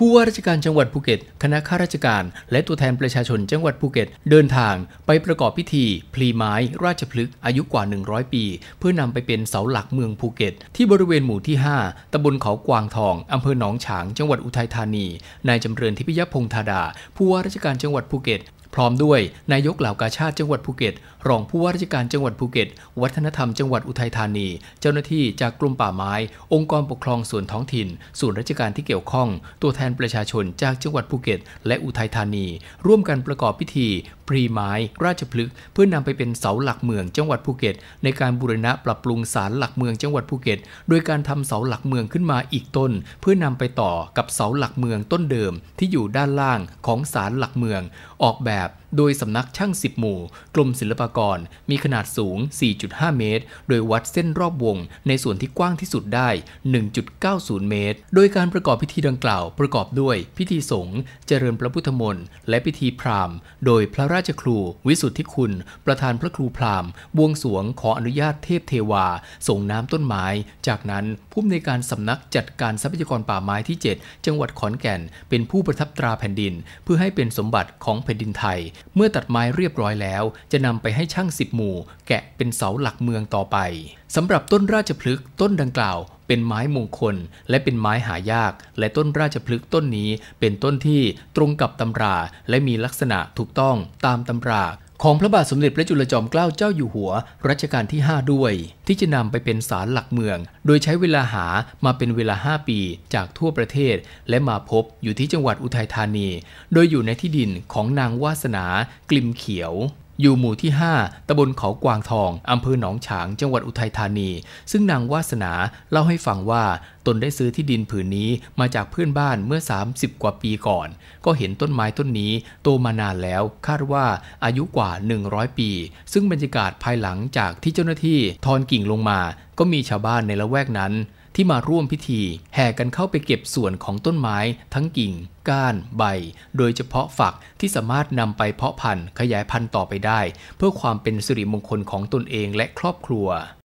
ผู้ว่าราชการจังหวัดภูเก็ต คณะข้าราชการ และตัวแทนประชาชนจังหวัดภูเก็ตเดินทาง ไปประกอบพิธี พลีไม้ ราชพฤกษ์อายุกว่า 100 ปี เพื่อนำไปเป็นเสาหลักเมืองภูเก็ต ที่บริเวณหมู่ที่ 5ตำบลเขากวางทองอำเภอหนองฉาง จังหวัดอุทัยธานี นายจำเริญทิพยพงธาดา ผู้ว่าราชการจังหวัดภูเก็ตพร้อมด้วยนายกเหล่ากาชาติจังหวัดภูเก็ต รองผู้ว่าราชการจังหวัดภูเก็ต วัฒนธรรมจังหวัดอุทัยธานี เจ้าหน้าที่จากกลุ่มป่าไม้องค์กรปกครองส่วนท้องถิ่น ส่วนราชการที่เกี่ยวข้อง ตัวแทนประชาชนจากจังหวัดภูเก็ต และอุทัยธานี ร่วมกันประกอบพิธี พรีไม้ ราชพฤกษ์เพื่อนำไปเป็นเสาหลักเมืองจังหวัดภูเก็ต ในการบูรณะปรับปรุงศาลหลักเมืองจังหวัดภูเก็ต โดยการทำเสาหลักเมืองขึ้นมาอีกต้น เพื่อนำไปต่อกับเสาหลักเมืองต้นเดิมที่อยู่ด้านล่างของศาลหลักเมือง ออกแบบ app โดยสำนักช่าง 10 หมู่กรมศิลปากรมีขนาดสูง 4.5 เมตร โดยวัดเส้นรอบวง ในส่วนที่กว้างที่สุดได้ 1.90 เมตร โดยการประกอบพิธีดังกล่าวประกอบด้วย พิธีสงฆ์เจริญพระพุทธมนต์ และพิธีพราหมณ์โดยพระราชครูวิสุทธิคุณ ประธานพระครูพราหมณ์บวงสวงขออนุญาตเทพเทวา ส่งน้ำต้นไม้ จากนั้นผู้อำนวยการสำนักจัดการทรัพยากรป่าไม้ที่ 7 จังหวัดขอนแก่นเป็นผู้ประทับตราแผ่นดินเพื่อให้เป็นสมบัติของแผ่นดินไทยเมื่อตัดไม้เรียบร้อยแล้ว จะนำไปให้ช่างสิบหมู่ แกะเป็นเสาหลักเมืองต่อไป สำหรับต้นราชพฤกษ์ต้นดังกล่าว เป็นไม้มงคล และเป็นไม้หายาก และต้นราชพฤกษ์ต้นนี้ เป็นต้นที่ตรงกับตำรา และมีลักษณะถูกต้องตามตำราของพระบาทสมเด็จพระจุลจอมเกล้าเจ้าอยู่หัวรัชกาลที่ 5 ด้วย ที่จะนำไปเป็นศาลหลักเมือง โดยใช้เวลาหามาเป็นเวลา 5 ปีจากทั่วประเทศ และมาพบอยู่ที่จังหวัดอุทัยธานี โดยอยู่ในที่ดินของนางวาสนากลิมเขียวอยู่หมู่ที่ 5ตำบลเขากวางทอง อำเภอหนองฉาง จังหวัดอุทัยธานี ซึ่งนางวาสนาเล่าให้ฟังว่า ตนได้ซื้อที่ดินผืนนี้มาจากเพื่อนบ้านเมื่อ 30 กว่าปีก่อน ก็เห็นต้นไม้ต้นนี้โตมานานแล้ว คาดว่าอายุกว่า 100 ปี ซึ่งบรรยากาศภายหลังจากที่เจ้าหน้าที่ทอนกิ่งลงมา ก็มีชาวบ้านในละแวกนั้นที่มาร่วมพิธี แห่กันเข้าไปเก็บส่วนของต้นไม้ทั้งกิ่ง ก้านใบ โดยเฉพาะฝักที่สามารถนำไปเพาะพันธุ์ขยายพันธุ์ต่อไปได้ เพื่อความเป็นสิริมงคลของตนเองและครอบครัว